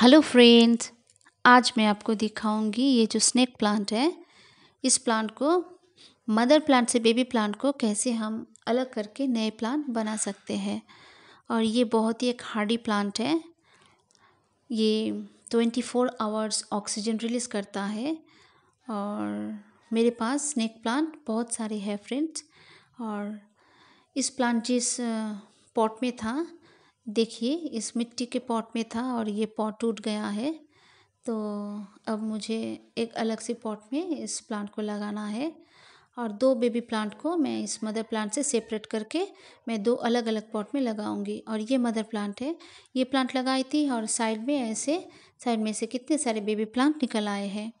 hello friends आज मैं आपको दिखाऊंगी ये जो स्नेक प्लांट है इस प्लांट को मदर प्लांट से बेबी प्लांट को कैसे हम अलग करके नए प्लांट बना सकते हैं और ये बहुत ही एक हार्डी प्लांट है ये twenty four hours oxygen release करता है और मेरे पास स्नेक प्लांट बहुत सारे हैं फ्रेंड्स और इस प्लांट जिस पॉट में था देखिए इस मिट्टी के पॉट में था और ये पॉट टूट गया है तो अब मुझे एक अलग से पॉट में इस प्लांट को लगाना है और दो बेबी प्लांट को मैं इस मदर प्लांट से सेपरेट करके मैं दो अलग अलग पॉट में लगाऊंगी और ये मदर प्लांट है ये प्लांट लगाई थी और साइड में ऐसे साइड में से कितने सारे बेबी प्लांट निकल आए हैं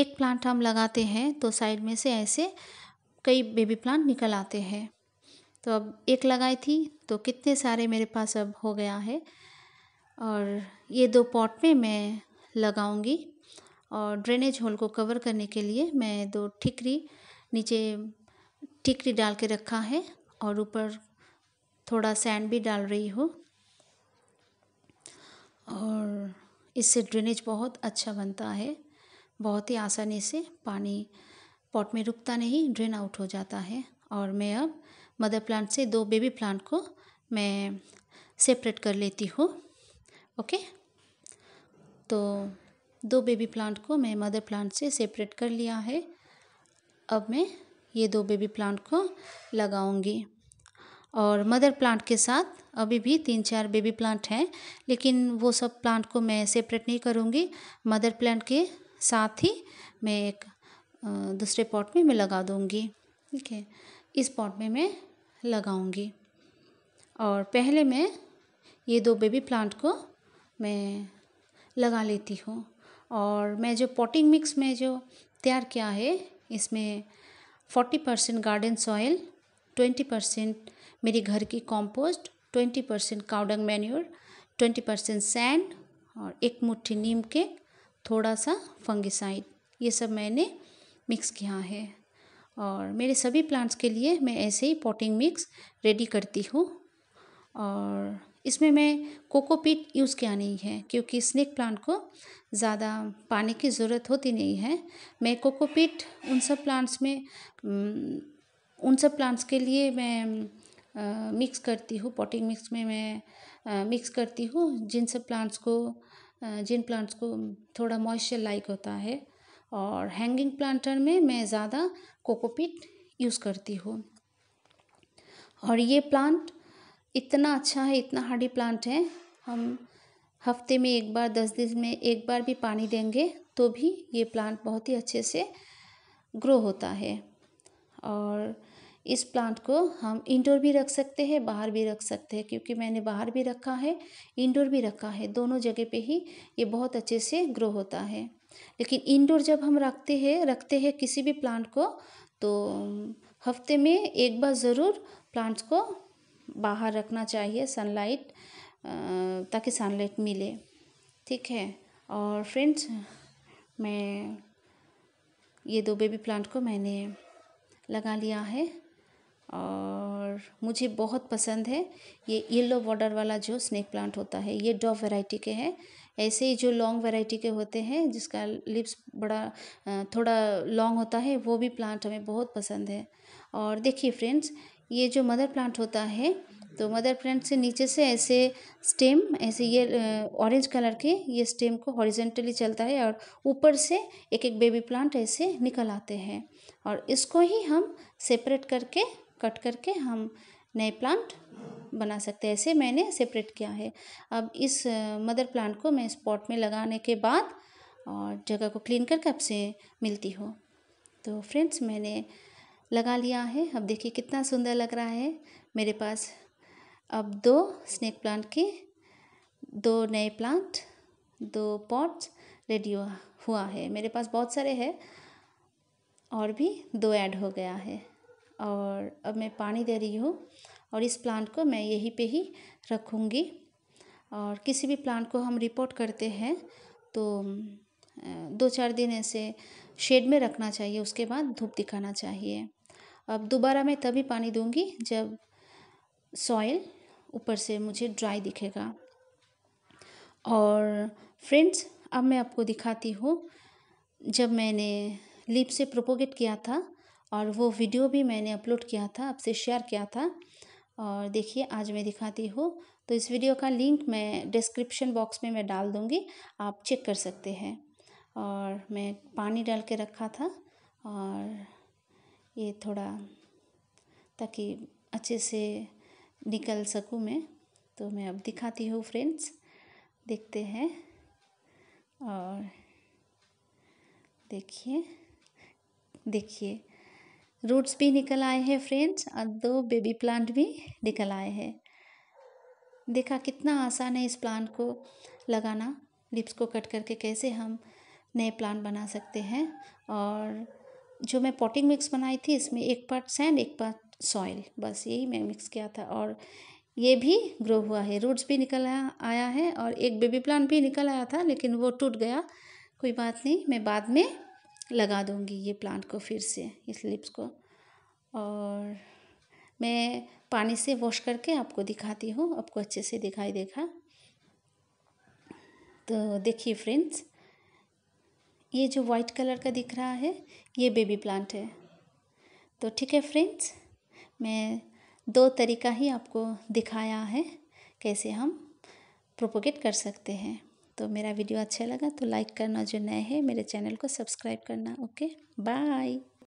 एक प्लांट हम लगाते हैं तो साइड में से ऐसे कई बेबी प्लांट निकल आते हैं तो अब एक लगाई थी तो कितने सारे मेरे पास अब हो गया है और ये दो पॉट में मैं लगाऊंगी और ड्रेनेज होल को कवर करने के लिए मैं दो ठिकरी नीचे ठिकरी डाल के रखा है और ऊपर थोड़ा सैंड भी डाल रही हूँ और इससे ड्रेनेज बहुत अच्छा बनता है बहुत ही आसानी से पानी पॉट में रुकता नहीं ड्रेन आउट हो जाता है और मैं अब मदर प्लांट से दो बेबी प्लांट को मैं सेपरेट कर लेती हूँ ओके तो दो बेबी प्लांट को मैं मदर प्लांट से सेपरेट कर लिया है अब मैं ये दो बेबी प्लांट को लगाऊंगी और मदर प्लांट के साथ अभी भी तीन चार बेबी प्लांट हैं लेकिन वो सब प्लांट को मैं सेपरेट नहीं करूँगी मदर प्लांट के साथ ही मैं एक दूसरे पॉट में मैं लगा दूँगी ठीक है इस पॉट में मैं लगाऊंगी और पहले मैं ये दो बेबी प्लांट को मैं लगा लेती हूँ और मैं जो पॉटिंग मिक्स में जो तैयार किया है इसमें forty percent garden soil twenty percent मेरी घर की compost twenty percent cow dung manure twenty percent sand और एक मुट्ठी नीम के थोड़ा सा फंगिसाइड ये सब मैंने मिक्स किया है और मेरे सभी प्लांट्स के लिए मैं ऐसे ही पॉटिंग मिक्स रेडी करती हूँ और इसमें मैं कोकोपीट यूज़ किया नहीं है क्योंकि स्नेक प्लांट को ज़्यादा पानी की ज़रूरत होती नहीं है मैं कोकोपीट उन सब प्लांट्स में उन सब प्लांट्स के लिए मैं आ, मिक्स करती हूँ पॉटिंग मिक्स में मैं आ, मिक्स करती हूँ जिन सब प्लांट्स को जिन प्लांट्स को थोड़ा मॉइस्चर लाइक होता है और हैंगिंग प्लांटर में मैं ज़्यादा कोकोपीट यूज़ करती हूँ और ये प्लांट इतना अच्छा है इतना हार्डी प्लांट है हम हफ्ते में एक बार दस दिन में एक बार भी पानी देंगे तो भी ये प्लांट बहुत ही अच्छे से ग्रो होता है और इस प्लांट को हम इंडोर भी रख सकते हैं बाहर भी रख सकते हैं क्योंकि मैंने बाहर भी रखा है इंडोर भी रखा है दोनों जगह पे ही ये बहुत अच्छे से ग्रो होता है लेकिन इंडोर जब हम रखते हैं रखते हैं किसी भी प्लांट को तो हफ्ते में एक बार ज़रूर प्लांट्स को बाहर रखना चाहिए सनलाइट ताकि सनलाइट मिले ठीक है और फ्रेंड्स मैं ये दो बेबी प्लांट को मैंने लगा लिया है और मुझे बहुत पसंद है ये येलो बॉर्डर वाला जो स्नेक प्लांट होता है ये डॉ वैरायटी के हैं ऐसे ही जो लॉन्ग वैरायटी के होते हैं जिसका लिप्स बड़ा थोड़ा लॉन्ग होता है वो भी प्लांट हमें बहुत पसंद है और देखिए फ्रेंड्स ये जो मदर प्लांट होता है तो मदर प्लांट से नीचे से ऐसे स्टेम ऐसे ये ऑरेंज कलर के ये स्टेम को हॉरिजेंटली चलता है और ऊपर से एक एक बेबी प्लांट ऐसे निकल आते हैं और इसको ही हम सेपरेट करके कट करके हम नए प्लांट बना सकते हैं ऐसे मैंने सेपरेट किया है अब इस मदर प्लांट को मैं स्पॉट में लगाने के बाद और जगह को क्लीन करके आपसे मिलती हूँ तो फ्रेंड्स मैंने लगा लिया है अब देखिए कितना सुंदर लग रहा है मेरे पास अब दो स्नैक प्लांट के दो नए प्लांट दो पॉट्स रेडी हुआ है मेरे पास बहुत सारे हैं और भी दो ऐड हो गया है और अब मैं पानी दे रही हूँ और इस प्लांट को मैं यहीं पे ही रखूँगी और किसी भी प्लांट को हम रिपोर्ट करते हैं तो दो चार दिन ऐसे शेड में रखना चाहिए उसके बाद धूप दिखाना चाहिए अब दोबारा मैं तभी पानी दूँगी जब सॉइल ऊपर से मुझे ड्राई दिखेगा और फ्रेंड्स अब मैं आपको दिखाती हूँ जब मैंने लीप से प्रोपोगेट किया था और वो वीडियो भी मैंने अपलोड किया था आपसे शेयर किया था और देखिए आज मैं दिखाती हूँ तो इस वीडियो का लिंक मैं डिस्क्रिप्शन बॉक्स में मैं डाल दूँगी आप चेक कर सकते हैं और मैं पानी डाल के रखा था और ये थोड़ा ताकि अच्छे से निकल सकूँ मैं तो मैं अब दिखाती हूँ फ्रेंड्स देखते हैं और देखिए देखिए रूट्स भी निकल आए हैं फ्रेंड्स और दो बेबी प्लांट भी निकल आए हैं देखा कितना आसान है इस प्लांट को लगाना लिप्स को कट करके कैसे हम नए प्लांट बना सकते हैं और जो मैं पॉटिंग मिक्स बनाई थी इसमें एक पार्ट सैंड एक पार्ट सॉइल बस यही मैं मिक्स किया था और ये भी ग्रो हुआ है रूट्स भी निकल आया है और एक बेबी प्लांट भी निकल आया था लेकिन वो टूट गया कोई बात नहीं मैं बाद में लगा दूँगी ये प्लांट को फिर से इस लिप्स को और मैं पानी से वॉश करके आपको दिखाती हूँ आपको अच्छे से दिखाई देखा तो देखिए फ्रेंड्स ये जो वाइट कलर का दिख रहा है ये बेबी प्लांट है तो ठीक है फ्रेंड्स मैं दो तरीका ही आपको दिखाया है कैसे हम प्रोपोगेट कर सकते हैं तो मेरा वीडियो अच्छा लगा तो लाइक करना जो नए है मेरे चैनल को सब्सक्राइब करना ओके बाय